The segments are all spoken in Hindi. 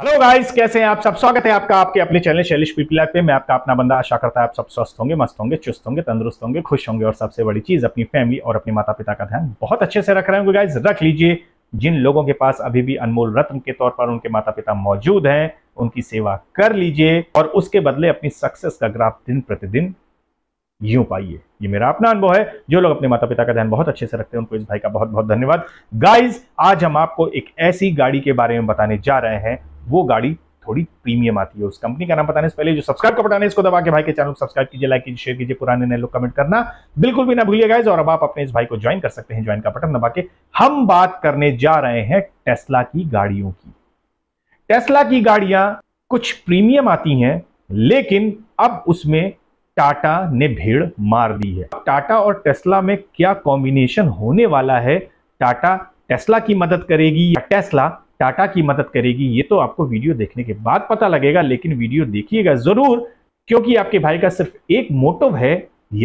हेलो गाइस कैसे हैं आप सब स्वागत है आपका आपके अपने चैनल शैलिश लाइफ पे मैं आपका अपना बंदा आशा करता है आप सब स्वस्थ होंगे मस्त होंगे चुस्त होंगे तंदुरुस्त होंगे खुश होंगे और सबसे बड़ी चीज़ अपनी फैमिली और अपने माता पिता का ध्यान बहुत अच्छे से रख रहे होंगे गाइज रख लीजिए जिन लोगों के पास अभी भी अनमोल रत्न के तौर पर उनके माता पिता मौजूद हैं उनकी सेवा कर लीजिए और उसके बदले अपनी सक्सेस का ग्राफ दिन प्रतिदिन यूं पाइए ये मेरा अपना अनुभव है जो लोग अपने माता पिता का ध्यान बहुत अच्छे से रखते हैं उनको इस भाई का बहुत बहुत धन्यवाद गाइज आज हम आपको एक ऐसी गाड़ी के बारे में बताने जा रहे हैं वो गाड़ी थोड़ी प्रीमियम आती है उस कंपनी का नाम बताने से पहले जो सब्सक्राइब का बटन है इसको दबा के भाई के चैनल को सब्सक्राइब कीजिए लाइक कीजिए शेयर कीजिए पुराने नए लोग कमेंट करना बिल्कुल भी ना भूलिए गाइज और अब आप अपने इस भाई को ज्वाइन कर सकते हैं ज्वाइन का बटन दबा के हम बात करने जा रहे हैं टेस्ला की गाड़ियों की टेस्ला की गाड़ियां कुछ प्रीमियम आती हैं लेकिन अब उसमें टाटा ने भेड़ मार दी है टाटा और टेस्ला में क्या कॉम्बिनेशन होने वाला है टाटा टेस्ला की मदद करेगी या टेस्ला टाटा की मदद करेगी ये तो आपको वीडियो देखने के बाद पता लगेगा लेकिन वीडियो देखिएगा जरूर क्योंकि आपके भाई का सिर्फ एक मोटिव है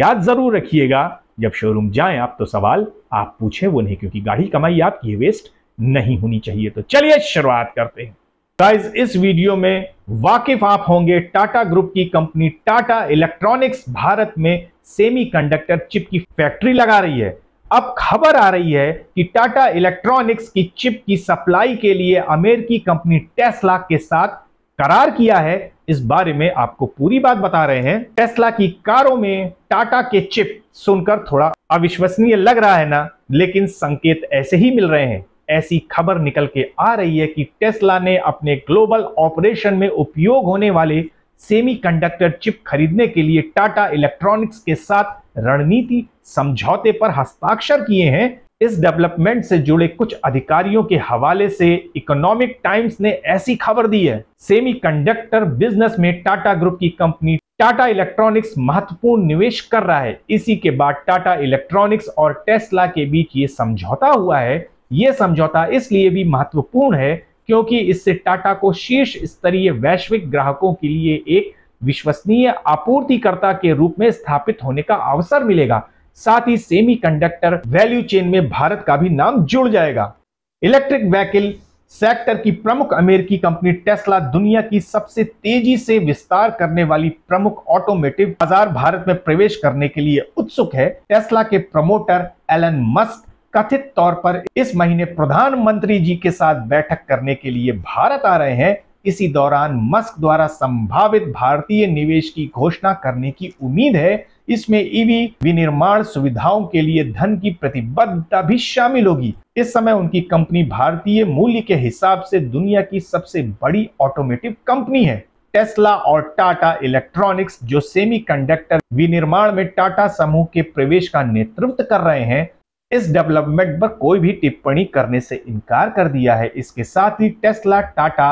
याद जरूर रखिएगा जब शोरूम जाए आप तो सवाल आप पूछें वो नहीं क्योंकि गाड़ी कमाई आपकी वेस्ट नहीं होनी चाहिए तो चलिए शुरुआत करते हैं गाइस इस वीडियो में वाकिफ आप होंगे टाटा ग्रुप की कंपनी टाटा इलेक्ट्रॉनिक्स भारत में सेमीकंडक्टर चिप की फैक्ट्री लगा रही है अब खबर आ रही है कि टाटा इलेक्ट्रॉनिक्स की चिप की सप्लाई के लिए अमेरिकी कंपनी टेस्ला के साथ करार किया है इस बारे में आपको पूरी बात बता रहे हैं टेस्ला की कारों में टाटा के चिप सुनकर थोड़ा अविश्वसनीय लग रहा है ना लेकिन संकेत ऐसे ही मिल रहे हैं ऐसी खबर निकल के आ रही है कि टेस्ला ने अपने ग्लोबल ऑपरेशन में उपयोग होने वाले सेमीकंडक्टर चिप खरीदने के लिए टाटा इलेक्ट्रॉनिक्स के साथ रणनीति समझौते पर हस्ताक्षर किए हैं इस डेवलपमेंट से जुड़े कुछ अधिकारियों के हवाले से इकोनॉमिक टाइम्स ने ऐसी खबर दी है सेमीकंडक्टर बिजनेस में टाटा ग्रुप की कंपनी टाटा इलेक्ट्रॉनिक्स महत्वपूर्ण निवेश कर रहा है इसी के बाद टाटा इलेक्ट्रॉनिक्स और टेस्ला के बीच ये समझौता हुआ है ये समझौता इसलिए भी महत्वपूर्ण है क्योंकि इससे टाटा को शीर्ष स्तरीय वैश्विक ग्राहकों के लिए एक विश्वसनीय आपूर्तिकर्ता के रूप में स्थापित होने का अवसर मिलेगा साथ ही सेमीकंडक्टर वैल्यू चेन में भारत का भी नाम जुड़ जाएगा इलेक्ट्रिक व्हीकल सेक्टर की प्रमुख अमेरिकी कंपनी टेस्ला दुनिया की सबसे तेजी से विस्तार करने वाली प्रमुख ऑटोमेटिव बाजार भारत में प्रवेश करने के लिए उत्सुक है टेस्ला के प्रमोटर एलन मस्क कथित तौर पर इस महीने प्रधानमंत्री जी के साथ बैठक करने के लिए भारत आ रहे हैं इसी दौरान मस्क द्वारा संभावित भारतीय निवेश की घोषणा करने की उम्मीद है इसमें ईवी विनिर्माण सुविधाओं के लिए धन की प्रतिबद्धता भी शामिल होगी इस समय उनकी कंपनी भारतीय मूल्य के हिसाब से दुनिया की सबसे बड़ी ऑटोमेटिव कंपनी है टेस्ला और टाटा इलेक्ट्रॉनिक्स जो सेमीकंडक्टर विनिर्माण में टाटा समूह के प्रवेश का नेतृत्व कर रहे हैं इस डेवलपमेंट पर कोई भी टिप्पणी करने से इनकार कर दिया है इसके साथ ही टेस्ला टाटा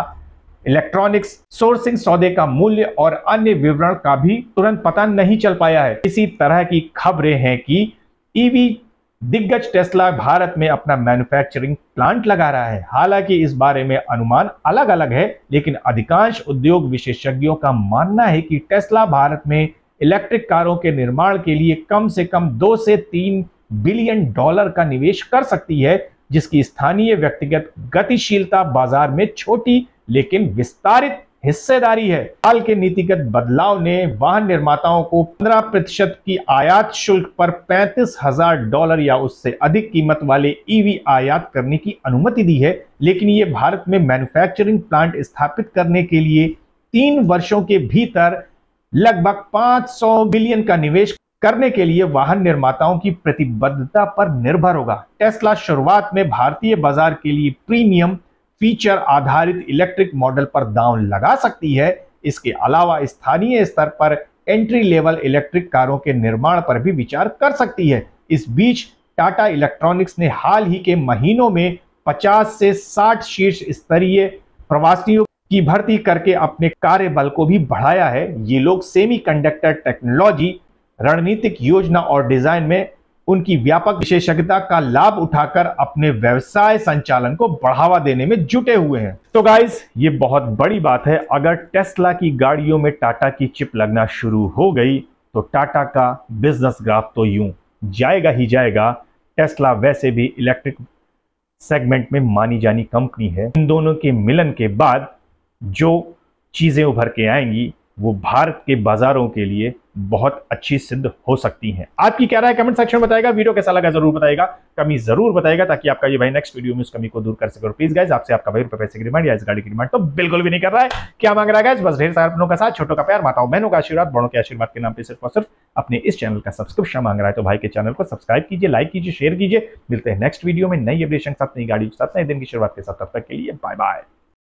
इलेक्ट्रॉनिक्स सोर्सिंग सौदे का मूल्य और अन्य विवरण का भी तुरंत पता नहीं चल पाया है इसी तरह की खबरें हैं कि ईवी e दिग्गज टेस्ला भारत में अपना मैन्युफैक्चरिंग प्लांट लगा रहा है हालांकि इस बारे में अनुमान अलग अलग है लेकिन अधिकांश उद्योग विशेषज्ञों का मानना है कि टेस्ला भारत में इलेक्ट्रिक कारों के निर्माण के लिए कम से कम दो से तीन बिलियन डॉलर का निवेश कर सकती है जिसकी स्थानीय व्यक्तिगत गतिशीलता बाजार में छोटी लेकिन विस्तारित हिस्सेदारी है हाल के नीतिगत बदलाव ने वाहन निर्माताओं को 15 प्रतिशत की आयात शुल्क पर पैंतीस हजार डॉलर या उससे अधिक कीमत वाले ईवी आयात करने की अनुमति दी है लेकिन ये भारत में मैन्युफैक्चरिंग प्लांट स्थापित करने के लिए तीन वर्षों के भीतर लगभग 500 बिलियन का निवेश करने के लिए वाहन निर्माताओं की प्रतिबद्धता पर निर्भर होगा टेस्ला शुरुआत में भारतीय बाजार के लिए प्रीमियम फीचर आधारित इलेक्ट्रिक मॉडल पर दाव लगा सकती है इसके अलावा स्थानीय स्तर पर एंट्री लेवल इलेक्ट्रिक कारों के निर्माण पर भी विचार कर सकती है इस बीच टाटा इलेक्ट्रॉनिक्स ने हाल ही के महीनों में 50 से 60 शीर्ष स्तरीय प्रवासियों की भर्ती करके अपने कार्यबल को भी बढ़ाया है ये लोग सेमीकंडक्टर टेक्नोलॉजी रणनीतिक योजना और डिजाइन में उनकी व्यापक विशेषज्ञता का लाभ उठाकर अपने व्यवसाय संचालन को बढ़ावा देने में जुटे हुए हैं तो गाइस ये बहुत बड़ी बात है अगर टेस्ला की गाड़ियों में टाटा की चिप लगना शुरू हो गई तो टाटा का बिजनेस ग्राफ तो यूं जाएगा ही जाएगा टेस्ला वैसे भी इलेक्ट्रिक सेगमेंट में मानी जानी कंपनी है इन दोनों के मिलन के बाद जो चीज़ें उभर के आएंगी वो भारत के बाज़ारों के लिए बहुत अच्छी सिद्ध हो सकती हैं आपकी क्या राय कमेंट सेक्शन में बताएगा वीडियो कैसा लगा जरूर बताएगा कमी जरूर बताएगा ताकि आपका ये भाई नेक्स्ट वीडियो में उस कमी को दूर कर सके प्लीज गाइज आपसे आपका भाई रुपए पैसे की डिमांड या इस गाड़ी की डिमांड तो बिल्कुल भी नहीं कर रहा है क्या मांग रहा है गाइज बस ढेर सारे अपनों का साथ छोटों का प्यार माताओं बहनों का आशीर्वाद बड़ों के आशीर्वाद के नाम पर सिर्फ और सिर्फ अपने इस चैनल का सब्सक्रिप्शन मांग रहा है तो भाई के चैनल को सब्सक्राइब कीजिए लाइक कीजिए शेयर कीजिए मिलते हैं नेक्स्ट वीडियो में नई अपडेशन के साथ नई गाड़ी के साथ नई दिन की शुरुआत के साथ तब तक के लिए बाय बाय